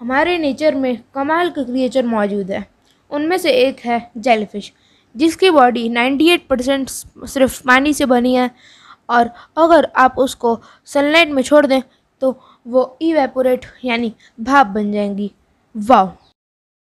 हमारे नेचर में कमाल के क्रिएचर मौजूद है उनमें से एक है जेलीफिश जिसकी बॉडी 98 परसेंट सिर्फ पानी से बनी है और अगर आप उसको सनलाइट में छोड़ दें तो वो इवेपोरेट यानी भाप बन जाएंगी वाह